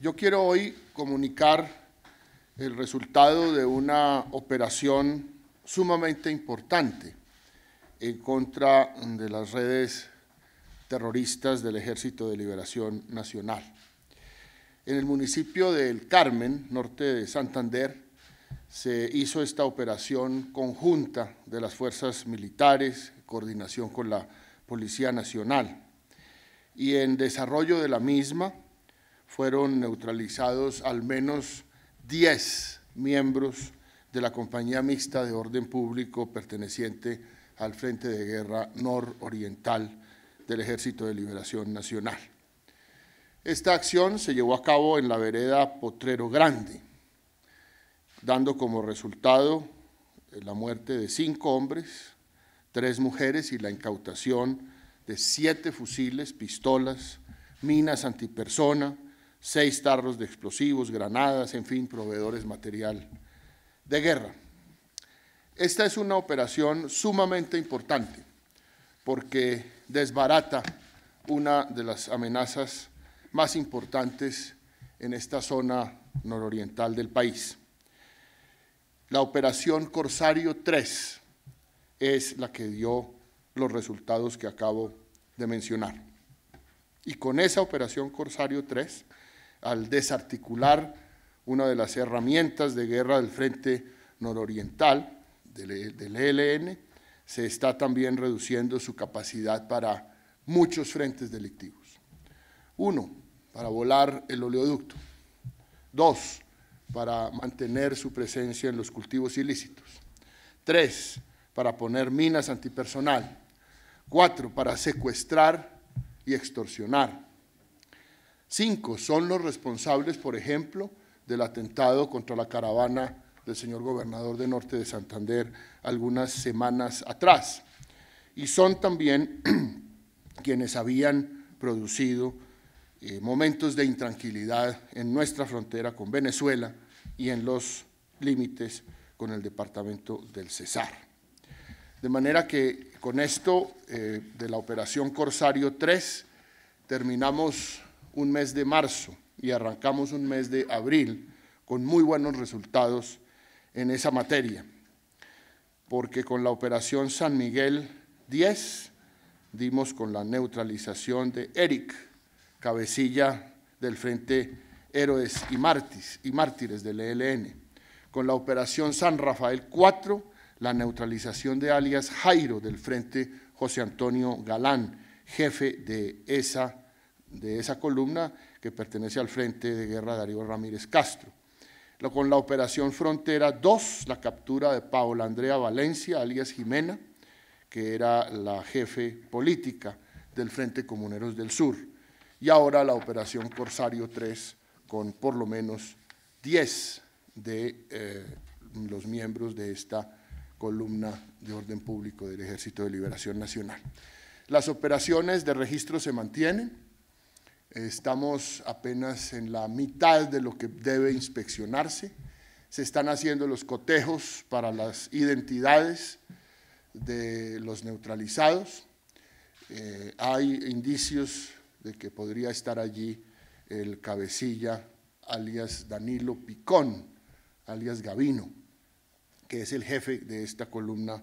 Yo quiero hoy comunicar el resultado de una operación sumamente importante en contra de las redes terroristas del Ejército de Liberación Nacional. En el municipio del Carmen, norte de Santander, se hizo esta operación conjunta de las fuerzas militares, coordinación con la Policía Nacional. Y en desarrollo de la misma, fueron neutralizados al menos 10 miembros de la compañía mixta de orden público perteneciente al Frente de Guerra Nororiental del Ejército de Liberación Nacional. Esta acción se llevó a cabo en la vereda Potrero Grande, dando como resultado eh, la muerte de cinco hombres, tres mujeres y la incautación de siete fusiles, pistolas, minas antipersona, seis tarros de explosivos, granadas, en fin, proveedores material de guerra. Esta es una operación sumamente importante porque desbarata una de las amenazas más importantes en esta zona nororiental del país. La operación Corsario 3 es la que dio los resultados que acabo de mencionar. Y con esa operación Corsario 3 al desarticular una de las herramientas de guerra del Frente Nororiental, del, e, ELN, e se está también reduciendo su capacidad para muchos frentes delictivos. Uno, para volar el oleoducto. Dos, para mantener su presencia en los cultivos ilícitos. Tres, para poner minas antipersonal. Cuatro, para secuestrar y extorsionar. Cinco, son los responsables, por ejemplo, del atentado contra la caravana del señor gobernador de Norte de Santander algunas semanas atrás. Y son también quienes habían producido eh, momentos de intranquilidad en nuestra frontera con Venezuela y en los límites con el departamento del Cesar. De manera que con esto eh, de la operación Corsario 3 terminamos un mes de marzo y arrancamos un mes de abril con muy buenos resultados en esa materia, porque con la operación San Miguel 10 dimos con la neutralización de Eric, cabecilla del Frente Héroes y, y Mártires del ELN, con la operación San Rafael 4, la neutralización de alias Jairo del Frente José Antonio Galán, jefe de esa de esa columna que pertenece al Frente de Guerra Darío Ramírez Castro. Con la Operación Frontera 2, la captura de Paola Andrea Valencia, alias Jimena, que era la jefe política del Frente Comuneros del Sur. Y ahora la Operación Corsario 3, con por lo menos 10 de eh, los miembros de esta columna de orden público del Ejército de Liberación Nacional. Las operaciones de registro se mantienen, Estamos apenas en la mitad de lo que debe inspeccionarse. Se están haciendo los cotejos para las identidades de los neutralizados. Eh, hay indicios de que podría estar allí el cabecilla, alias Danilo Picón, alias Gavino, que es el jefe de esta columna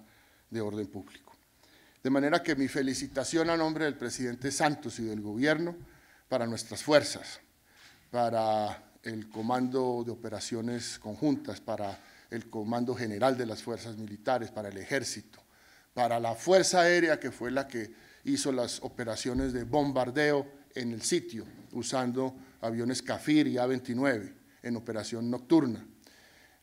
de orden público. De manera que mi felicitación a nombre del presidente Santos y del gobierno para nuestras fuerzas, para el Comando de Operaciones Conjuntas, para el Comando General de las Fuerzas Militares, para el Ejército, para la Fuerza Aérea, que fue la que hizo las operaciones de bombardeo en el sitio, usando aviones CAFIR y A-29 en operación nocturna.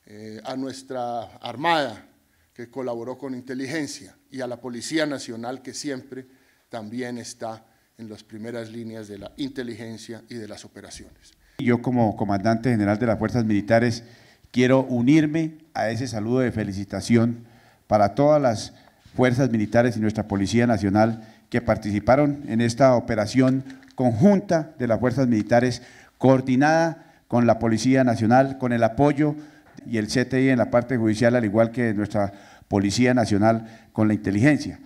Eh, a nuestra Armada, que colaboró con inteligencia, y a la Policía Nacional, que siempre también está en las primeras líneas de la inteligencia y de las operaciones. Yo como comandante general de las Fuerzas Militares quiero unirme a ese saludo de felicitación para todas las fuerzas militares y nuestra Policía Nacional que participaron en esta operación conjunta de las fuerzas militares, coordinada con la Policía Nacional, con el apoyo y el CTI en la parte judicial, al igual que nuestra Policía Nacional con la inteligencia.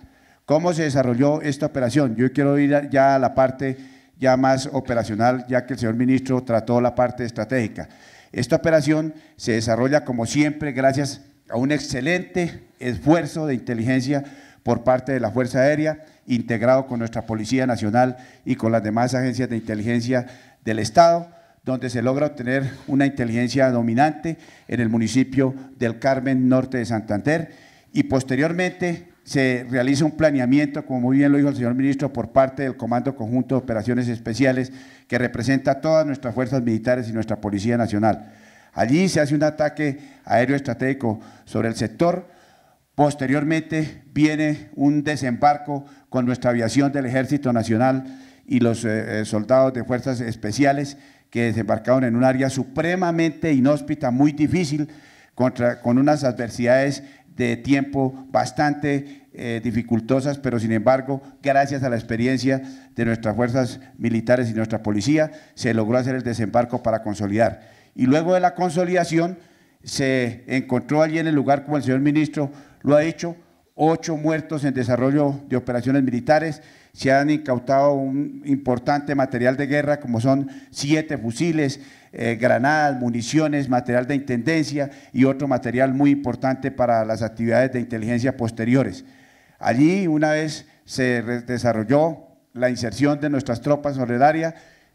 ¿Cómo se desarrolló esta operación? Yo quiero ir ya a la parte ya más operacional, ya que el señor ministro trató la parte estratégica. Esta operación se desarrolla como siempre gracias a un excelente esfuerzo de inteligencia por parte de la Fuerza Aérea, integrado con nuestra Policía Nacional y con las demás agencias de inteligencia del Estado, donde se logra obtener una inteligencia dominante en el municipio del Carmen Norte de Santander y posteriormente se realiza un planeamiento, como muy bien lo dijo el señor ministro, por parte del Comando Conjunto de Operaciones Especiales, que representa todas nuestras fuerzas militares y nuestra Policía Nacional. Allí se hace un ataque aéreo estratégico sobre el sector. Posteriormente viene un desembarco con nuestra aviación del Ejército Nacional y los eh, eh, soldados de fuerzas especiales que desembarcaron en un área supremamente inhóspita, muy difícil, contra, con unas adversidades de tiempo bastante eh, dificultosas, pero sin embargo, gracias a la experiencia de nuestras fuerzas militares y nuestra policía, se logró hacer el desembarco para consolidar. Y luego de la consolidación, se encontró allí en el lugar, como el señor ministro lo ha dicho, ocho muertos en desarrollo de operaciones militares, se han incautado un importante material de guerra como son siete fusiles, eh, granadas, municiones, material de intendencia y otro material muy importante para las actividades de inteligencia posteriores. Allí una vez se desarrolló la inserción de nuestras tropas sobre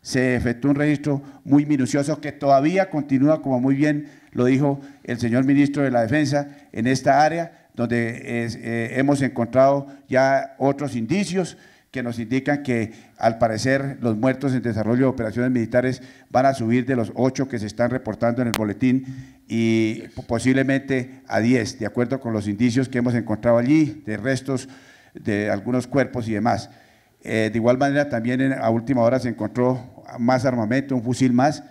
se efectuó un registro muy minucioso que todavía continúa, como muy bien lo dijo el señor ministro de la Defensa, en esta área donde eh, hemos encontrado ya otros indicios que nos indican que al parecer los muertos en desarrollo de operaciones militares van a subir de los ocho que se están reportando en el boletín y posiblemente a diez, de acuerdo con los indicios que hemos encontrado allí, de restos de algunos cuerpos y demás. Eh, de igual manera, también a última hora se encontró más armamento, un fusil más,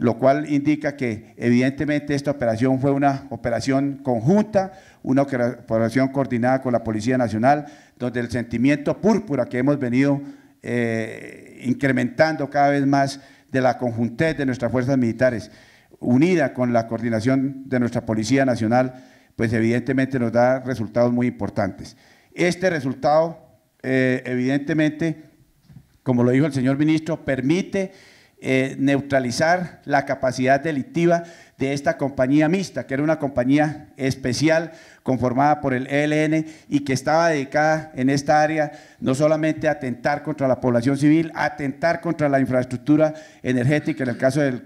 lo cual indica que evidentemente esta operación fue una operación conjunta, una operación coordinada con la Policía Nacional, donde el sentimiento púrpura que hemos venido eh, incrementando cada vez más de la conjuntez de nuestras fuerzas militares, unida con la coordinación de nuestra Policía Nacional, pues evidentemente nos da resultados muy importantes. Este resultado, eh, evidentemente, como lo dijo el señor ministro, permite eh, neutralizar la capacidad delictiva de esta compañía mixta, que era una compañía especial conformada por el ELN y que estaba dedicada en esta área no solamente a atentar contra la población civil, a atentar contra la infraestructura energética, en el caso del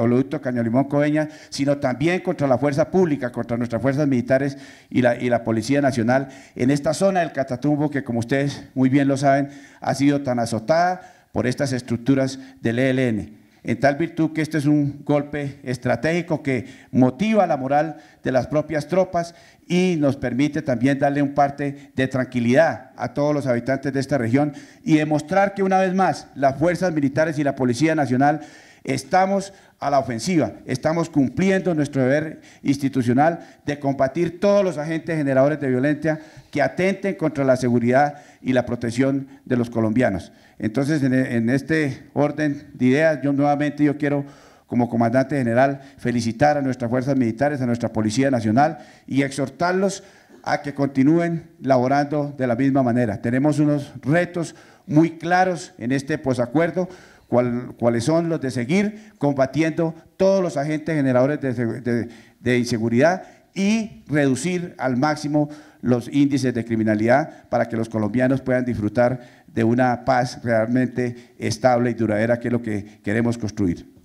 oleoducto Caño Limón Coveña, sino también contra la fuerza pública, contra nuestras fuerzas militares y la, y la Policía Nacional en esta zona del Catatumbo que, como ustedes muy bien lo saben, ha sido tan azotada por estas estructuras del ELN. En tal virtud que este es un golpe estratégico que motiva la moral de las propias tropas y nos permite también darle un parte de tranquilidad a todos los habitantes de esta región y demostrar que una vez más las fuerzas militares y la Policía Nacional Estamos a la ofensiva, estamos cumpliendo nuestro deber institucional de combatir todos los agentes generadores de violencia que atenten contra la seguridad y la protección de los colombianos. Entonces, en, este orden de ideas, yo nuevamente yo quiero como comandante general, felicitar a nuestras fuerzas militares, a nuestra Policía Nacional y exhortarlos a que continúen laborando de la misma manera. Tenemos unos retos muy claros en este posacuerdo, cuáles son los de seguir combatiendo todos los agentes generadores de inseguridad y reducir al máximo los índices de criminalidad para que los colombianos puedan disfrutar de una paz realmente estable y duradera, que es lo que queremos construir.